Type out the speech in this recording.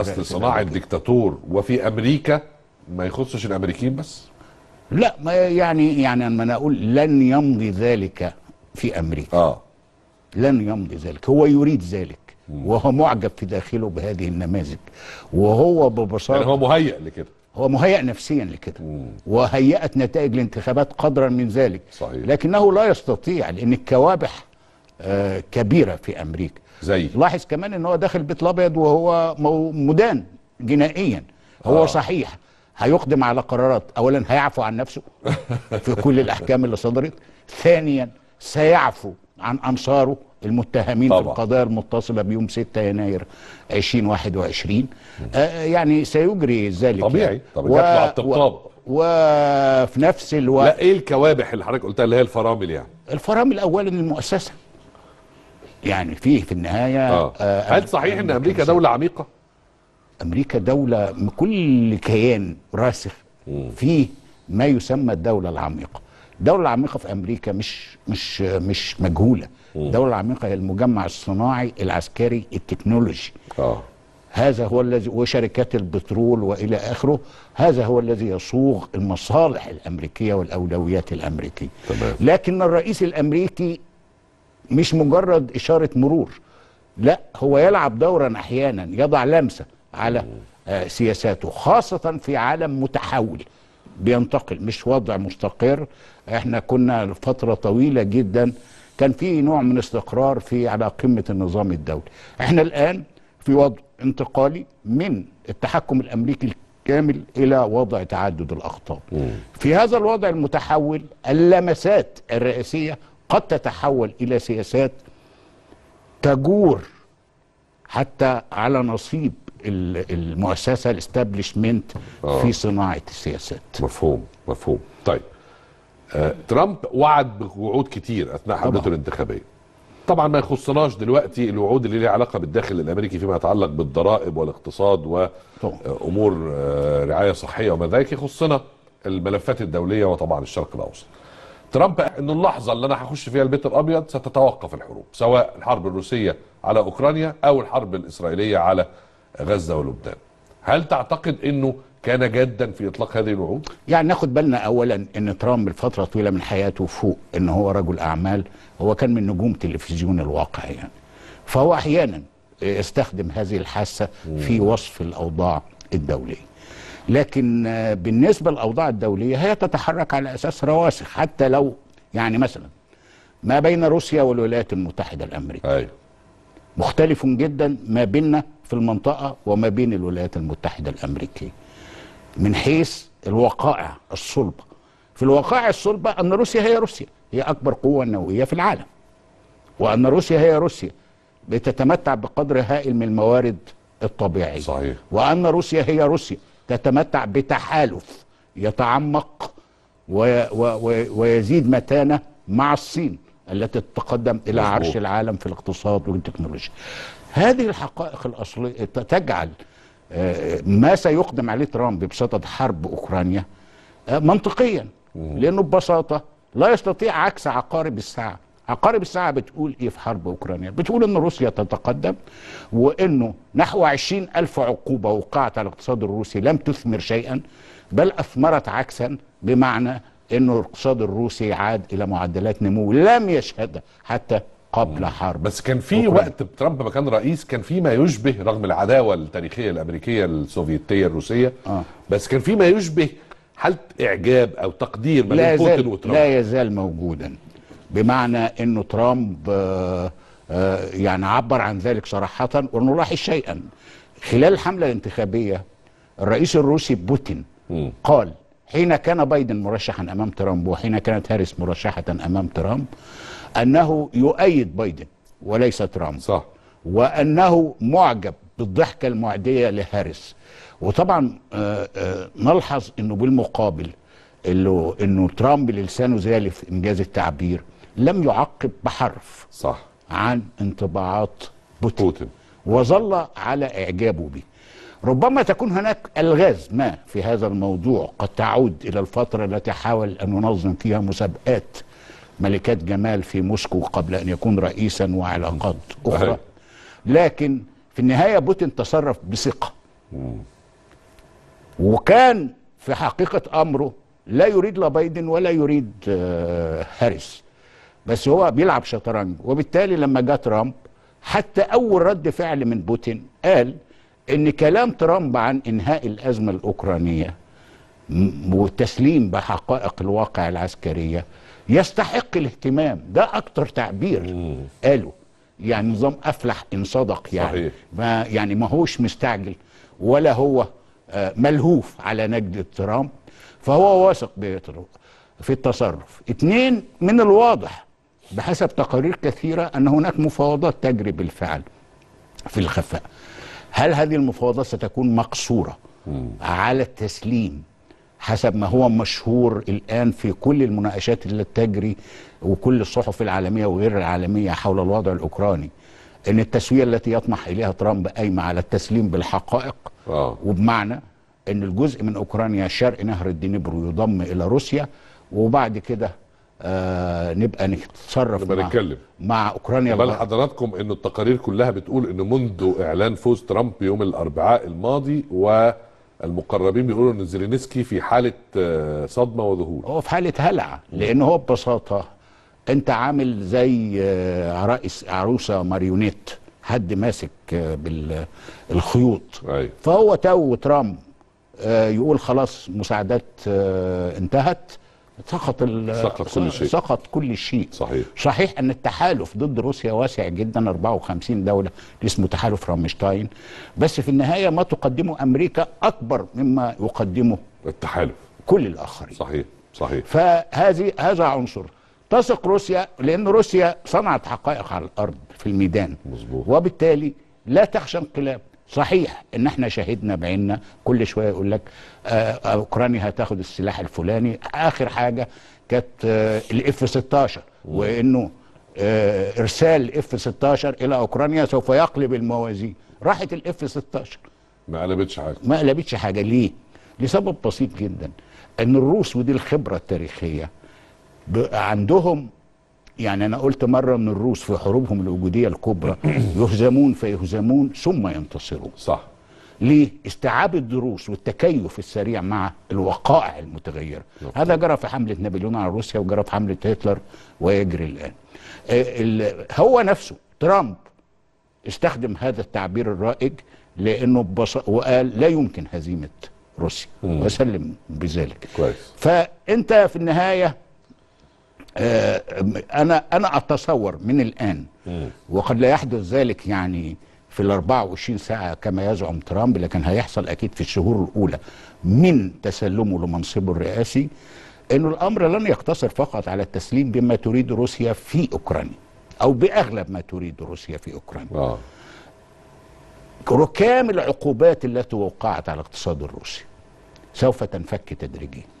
اصل صناعه نعم. ديكتاتور وفي امريكا ما يخصش الامريكيين بس لا ما يعني يعني لما انا اقول لن يمضي ذلك في امريكا اه لن يمضي ذلك هو يريد ذلك وهو معجب في داخله بهذه النماذج وهو ببساطه يعني هو مهيئ لكده هو مهيئ نفسيا لكده وهيئت نتائج الانتخابات قدرا من ذلك صحيح. لكنه لا يستطيع لان الكوابح آه، كبيره في امريكا زي لاحظ كمان ان هو داخل البيت الابيض وهو مدان جنائيا هو آه. صحيح هيقدم على قرارات اولا هيعفو عن نفسه في كل الاحكام اللي صدرت ثانيا سيعفو عن انصاره المتهمين طبعا. في القضايا المتصله بيوم 6 يناير 2021 آه يعني سيجري ذلك طبيعي يعني. طبيعي و... على و... وفي نفس الوقت لا ايه الكوابح اللي حضرتك قلتها اللي هي الفرامل يعني الفرامل اولا المؤسسه يعني فيه في النهايه آه. آه هل صحيح ان امريكا دوله عميقه؟ امريكا دوله كل كيان راسخ فيه ما يسمى الدوله العميقه. الدوله العميقه في امريكا مش مش مش مجهوله. الدوله العميقه هي المجمع الصناعي العسكري التكنولوجي. آه. هذا هو الذي وشركات البترول والى اخره هذا هو الذي يصوغ المصالح الامريكيه والاولويات الامريكيه تمام. لكن الرئيس الامريكي مش مجرد إشارة مرور لا هو يلعب دورا أحيانا يضع لمسة على آه، سياساته خاصة في عالم متحول بينتقل مش وضع مستقر احنا كنا فترة طويلة جدا كان في نوع من استقرار في على قمة النظام الدولي احنا الآن في وضع انتقالي من التحكم الأمريكي الكامل إلى وضع تعدد الأخطاب في هذا الوضع المتحول اللمسات الرئيسية قد تتحول إلى سياسات تجور حتى على نصيب المؤسسة الاستابلشمنت آه. في صناعة السياسات مفهوم مفهوم طيب آه، ترامب وعد بوعود كتير أثناء حملته الانتخابية طبعا ما يخصناش دلوقتي الوعود اللي ليها علاقه بالداخل الامريكي فيما يتعلق بالضرائب والاقتصاد وامور آه، آه، رعايه صحيه وما ذلك يخصنا الملفات الدوليه وطبعا الشرق الاوسط. ترامب انه اللحظه اللي انا هخش فيها البيت الابيض ستتوقف الحروب سواء الحرب الروسيه على اوكرانيا او الحرب الاسرائيليه على غزه ولبنان هل تعتقد انه كان جادا في اطلاق هذه الوعود يعني ناخد بالنا اولا ان ترامب الفتره طويله من حياته فوق ان هو رجل اعمال هو كان من نجوم تلفزيون الواقع يعني فهو احيانا استخدم هذه الحاسه في وصف الاوضاع الدوليه لكن آه، بالنسبه للاوضاع الدوليه هي تتحرك على اساس رواسخ حتى لو يعني مثلا ما بين روسيا والولايات المتحده الامريكيه أيوة. مختلف جدا ما بيننا في المنطقه وما بين الولايات المتحده الامريكيه من حيث الوقائع الصلبه في الوقائع الصلبه ان روسيا هي روسيا هي اكبر قوه نوويه في العالم وان روسيا هي روسيا بتتمتع بقدر هائل من الموارد الطبيعيه صحيح وان روسيا هي روسيا تتمتع بتحالف يتعمق ويزيد متانه مع الصين التي تتقدم الى عرش العالم في الاقتصاد والتكنولوجيا. هذه الحقائق الاصليه تجعل آه، ما سيقدم عليه ترامب بصدد حرب اوكرانيا آه، منطقيا لانه ببساطه لا يستطيع عكس عقارب الساعه عقارب الساعة بتقول إيه في حرب أوكرانيا بتقول إن روسيا تتقدم وإنه نحو عشرين ألف عقوبة وقعت على الاقتصاد الروسي لم تثمر شيئا بل أثمرت عكسا بمعنى إنه الاقتصاد الروسي عاد إلى معدلات نمو لم يشهدها حتى قبل حرب بس كان في وقت ترامب ما كان رئيس كان في ما يشبه رغم العداوه التاريخيه الامريكيه السوفيتيه الروسيه آه. بس كان في ما يشبه حاله اعجاب او تقدير بين بوتين وترامب لا يزال موجودا بمعنى انه ترامب آه، آه، يعني عبر عن ذلك صراحه ونلاحظ شيئا خلال الحمله الانتخابيه الرئيس الروسي بوتين قال حين كان بايدن مرشحا امام ترامب وحين كانت هاريس مرشحه امام ترامب انه يؤيد بايدن وليس ترامب صح وانه معجب بالضحكه المعديه لهاريس وطبعا آه، نلحظ انه بالمقابل انه ترامب لسانه زالف انجاز التعبير لم يعقب بحرف صح عن انطباعات بوتين, بوتين. وظل على إعجابه به ربما تكون هناك الغاز ما في هذا الموضوع قد تعود الى الفتره التي حاول ان ينظم فيها مسابقات ملكات جمال في موسكو قبل ان يكون رئيسا وعلاقات اخرى لكن في النهايه بوتين تصرف بثقه وكان في حقيقه امره لا يريد لا بايدن ولا يريد آه، هاريس بس هو بيلعب شطرنج وبالتالي لما جاء ترامب حتى أول رد فعل من بوتين قال إن كلام ترامب عن إنهاء الأزمة الأوكرانية والتسليم بحقائق الواقع العسكرية يستحق الاهتمام ده أكتر تعبير قاله يعني نظام أفلح إن صدق يعني صحيح. ما يعني ما هوش مستعجل ولا هو آه، ملهوف على نجد ترامب فهو واثق في التصرف اتنين من الواضح بحسب تقارير كثيرة أن هناك مفاوضات تجري بالفعل في الخفاء هل هذه المفاوضات ستكون مقصورة مم. على التسليم حسب ما هو مشهور الآن في كل المناقشات اللي تجري وكل الصحف العالمية وغير العالمية حول الوضع الأوكراني أن التسوية التي يطمح إليها ترامب قايمة على التسليم بالحقائق أوه. وبمعنى أن الجزء من أوكرانيا شرق نهر الدنيبرو يضم إلى روسيا وبعد كده آه نبقى نتصرف نبقى مع نتكلم مع اوكرانيا بل حضراتكم ان التقارير كلها بتقول ان منذ اعلان فوز ترامب يوم الاربعاء الماضي والمقربين بيقولوا ان زيلينسكي في حاله آه، صدمه وذهول هو في حاله هلع لان هو ببساطه انت عامل زي عرائس آه، عروسه ماريونيت حد ماسك آه، بالخيوط أيوة. فهو تو ترامب يقول خلاص مساعدات انتهت سقط سقط كل شيء سقط كل شيء صحيح صحيح ان التحالف ضد روسيا واسع جدا 54 دوله اسمه تحالف رامشتاين بس في النهايه ما تقدمه امريكا اكبر مما يقدمه التحالف كل الاخرين صحيح صحيح فهذه هذا عنصر تثق روسيا لان روسيا صنعت حقائق على الارض في الميدان مظبوط وبالتالي لا تخشى انقلاب صحيح ان احنا شاهدنا بعيننا كل شويه يقول لك آه، آه، اوكرانيا هتاخد السلاح الفلاني اخر حاجه كانت آه، الاف 16 وانه ارسال اف 16 الى اوكرانيا سوف يقلب الموازين راحت الاف 16 ما قلبتش حاجه ما قلبتش حاجه ليه لسبب بسيط جدا ان الروس ودي الخبره التاريخيه عندهم يعني أنا قلت مرة من الروس في حروبهم الوجودية الكبرى يهزمون فيهزمون ثم ينتصرون صح ليه؟ استيعاب الدروس والتكيف السريع مع الوقائع المتغيرة هذا جرى في حملة نابليون على روسيا وجرى في حملة هتلر ويجري الآن آه، هو نفسه ترامب استخدم هذا التعبير الرائج لأنه بص... وقال لا يمكن هزيمة روسيا وسلم بذلك كويس. فأنت في النهاية آه، انا انا اتصور من الان وقد لا يحدث ذلك يعني في ال 24 ساعه كما يزعم ترامب لكن هيحصل اكيد في الشهور الاولى من تسلمه لمنصبه الرئاسي انه الامر لن يقتصر فقط على التسليم بما تريد روسيا في اوكرانيا او باغلب ما تريد روسيا في اوكرانيا آه. ركام العقوبات التي وقعت على الاقتصاد الروسي سوف تنفك تدريجيا